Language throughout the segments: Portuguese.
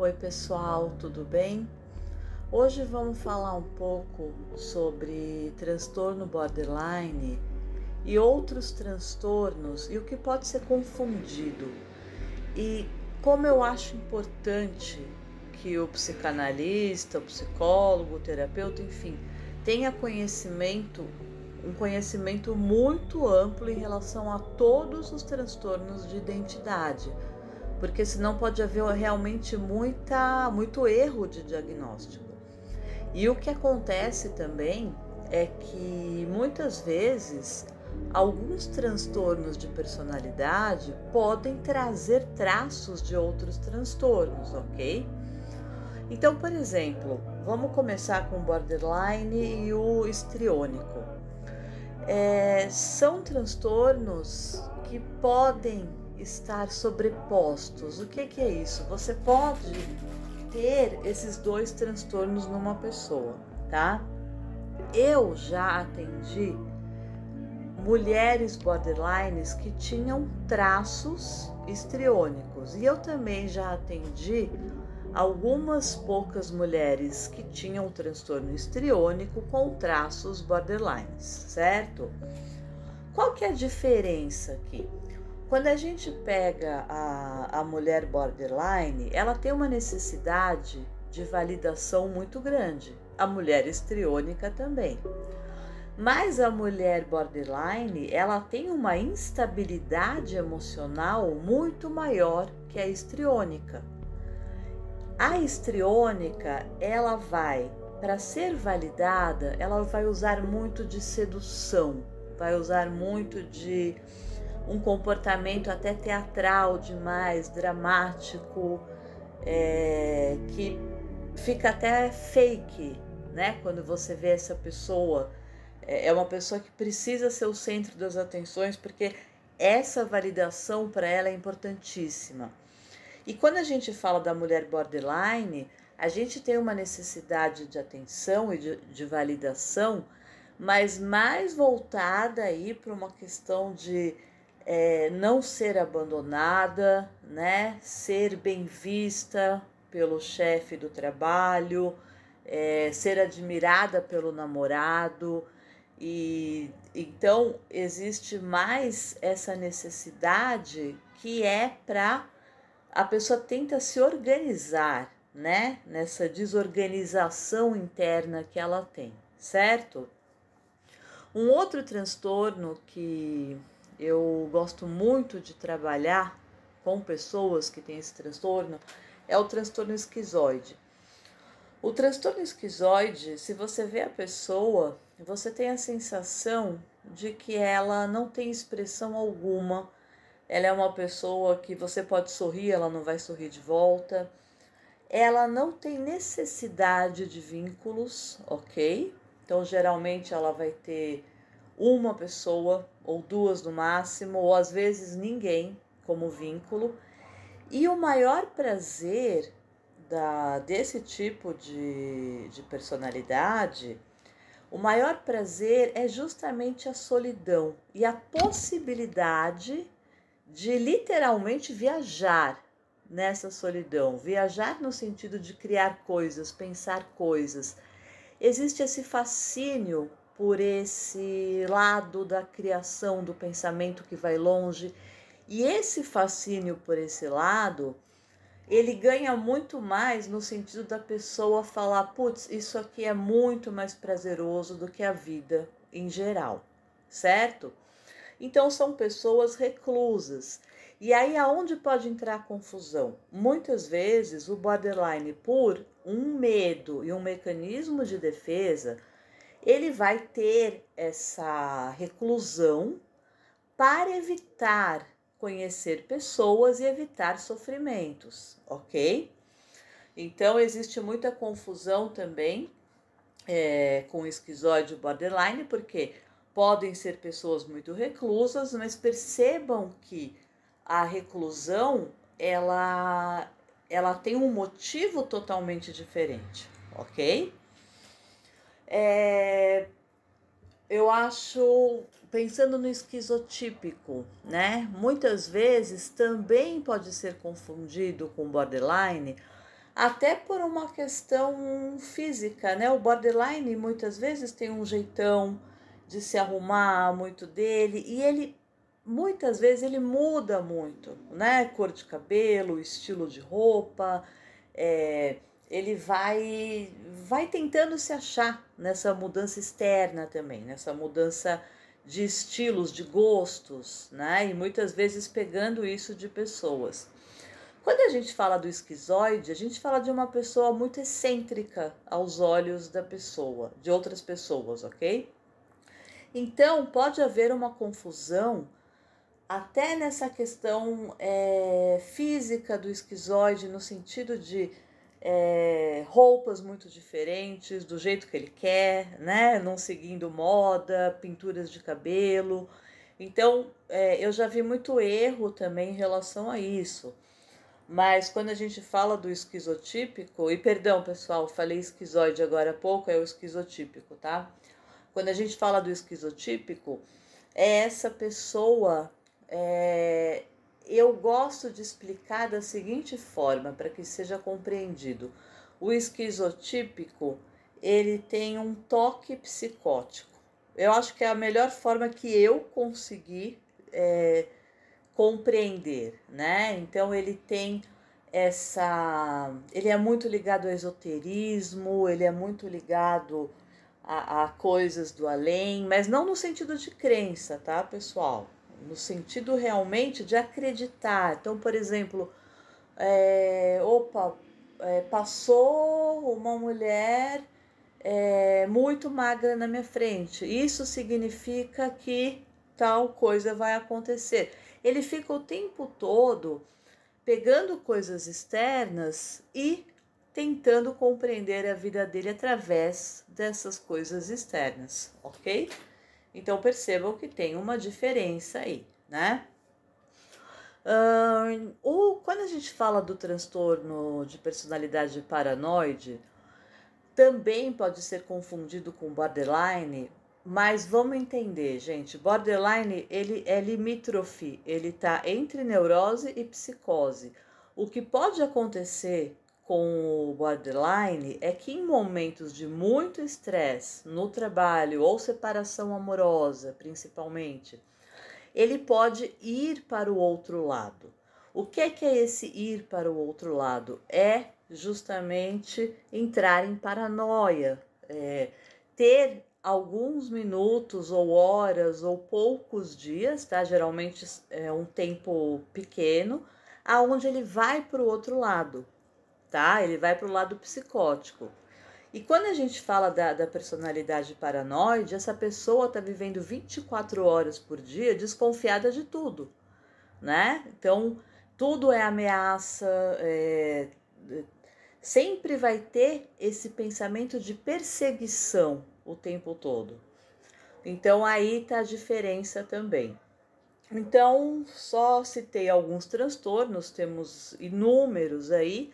Oi, pessoal, tudo bem? Hoje vamos falar um pouco sobre transtorno borderline e outros transtornos e o que pode ser confundido. E como eu acho importante que o psicanalista, o psicólogo, o terapeuta, enfim, tenha conhecimento, um conhecimento muito amplo em relação a todos os transtornos de identidade porque senão pode haver realmente muita, muito erro de diagnóstico. E o que acontece também é que muitas vezes alguns transtornos de personalidade podem trazer traços de outros transtornos, ok? Então, por exemplo, vamos começar com o borderline e o histriônico. É, são transtornos que podem estar sobrepostos. O que, que é isso? Você pode ter esses dois transtornos numa pessoa, tá? Eu já atendi mulheres borderlines que tinham traços estriônicos e eu também já atendi algumas poucas mulheres que tinham transtorno estriônico com traços borderlines, certo? Qual que é a diferença aqui? Quando a gente pega a, a mulher borderline, ela tem uma necessidade de validação muito grande. A mulher estriônica também. Mas a mulher borderline, ela tem uma instabilidade emocional muito maior que a estriônica. A estriônica, ela vai, para ser validada, ela vai usar muito de sedução, vai usar muito de um comportamento até teatral demais, dramático, é, que fica até fake, né? Quando você vê essa pessoa, é, é uma pessoa que precisa ser o centro das atenções, porque essa validação para ela é importantíssima. E quando a gente fala da mulher borderline, a gente tem uma necessidade de atenção e de, de validação, mas mais voltada aí para uma questão de é, não ser abandonada, né? Ser bem vista pelo chefe do trabalho, é, ser admirada pelo namorado. E então existe mais essa necessidade que é para a pessoa tenta se organizar, né? Nessa desorganização interna que ela tem, certo? Um outro transtorno que eu gosto muito de trabalhar com pessoas que têm esse transtorno, é o transtorno esquizoide. O transtorno esquizoide, se você vê a pessoa, você tem a sensação de que ela não tem expressão alguma. Ela é uma pessoa que você pode sorrir, ela não vai sorrir de volta. Ela não tem necessidade de vínculos, ok? Então, geralmente, ela vai ter uma pessoa ou duas no máximo, ou às vezes ninguém como vínculo. E o maior prazer da, desse tipo de, de personalidade, o maior prazer é justamente a solidão e a possibilidade de literalmente viajar nessa solidão, viajar no sentido de criar coisas, pensar coisas. Existe esse fascínio por esse lado da criação, do pensamento que vai longe. E esse fascínio por esse lado, ele ganha muito mais no sentido da pessoa falar: putz, isso aqui é muito mais prazeroso do que a vida em geral, certo? Então são pessoas reclusas. E aí aonde pode entrar a confusão? Muitas vezes o borderline por um medo e um mecanismo de defesa ele vai ter essa reclusão para evitar conhecer pessoas e evitar sofrimentos, ok? Então existe muita confusão também é, com esquizóide borderline, porque podem ser pessoas muito reclusas, mas percebam que a reclusão ela ela tem um motivo totalmente diferente, ok? É, eu acho, pensando no esquizotípico, né? Muitas vezes também pode ser confundido com borderline, até por uma questão física, né? O borderline muitas vezes tem um jeitão de se arrumar muito dele e ele muitas vezes ele muda muito, né? Cor de cabelo, estilo de roupa, é, ele vai vai tentando se achar nessa mudança externa também, nessa mudança de estilos, de gostos, né? E muitas vezes pegando isso de pessoas. Quando a gente fala do esquizoide, a gente fala de uma pessoa muito excêntrica aos olhos da pessoa, de outras pessoas, ok? Então pode haver uma confusão até nessa questão é, física do esquizoide, no sentido de é, roupas muito diferentes, do jeito que ele quer, né? Não seguindo moda, pinturas de cabelo. Então, é, eu já vi muito erro também em relação a isso. Mas quando a gente fala do esquizotípico, e perdão pessoal, falei esquizoide agora há pouco, é o esquizotípico, tá? Quando a gente fala do esquizotípico, é essa pessoa é, eu gosto de explicar da seguinte forma, para que seja compreendido. O esquizotípico, ele tem um toque psicótico. Eu acho que é a melhor forma que eu consegui é, compreender, né? Então, ele tem essa... Ele é muito ligado ao esoterismo, ele é muito ligado a, a coisas do além, mas não no sentido de crença, tá, pessoal? no sentido realmente de acreditar. Então, por exemplo, é, opa, é, passou uma mulher é, muito magra na minha frente. Isso significa que tal coisa vai acontecer. Ele fica o tempo todo pegando coisas externas e tentando compreender a vida dele através dessas coisas externas, ok? Então percebam que tem uma diferença aí, né? Uh, ou quando a gente fala do transtorno de personalidade paranoide, também pode ser confundido com borderline, mas vamos entender, gente. Borderline ele é limítrofe, ele está entre neurose e psicose. O que pode acontecer com o borderline é que em momentos de muito estresse no trabalho ou separação amorosa, principalmente, ele pode ir para o outro lado. O que é, que é esse ir para o outro lado? É justamente entrar em paranoia, é, ter alguns minutos ou horas ou poucos dias, tá? Geralmente é um tempo pequeno, aonde ele vai para o outro lado, tá? Ele vai para o lado psicótico. E quando a gente fala da, da personalidade paranoide, essa pessoa está vivendo 24 horas por dia desconfiada de tudo, né? Então, tudo é ameaça, é, sempre vai ter esse pensamento de perseguição o tempo todo. Então, aí está a diferença também. Então, só citei alguns transtornos, temos inúmeros aí,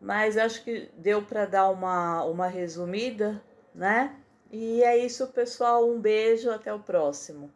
mas acho que deu para dar uma, uma resumida, né? E é isso, pessoal. Um beijo, até o próximo.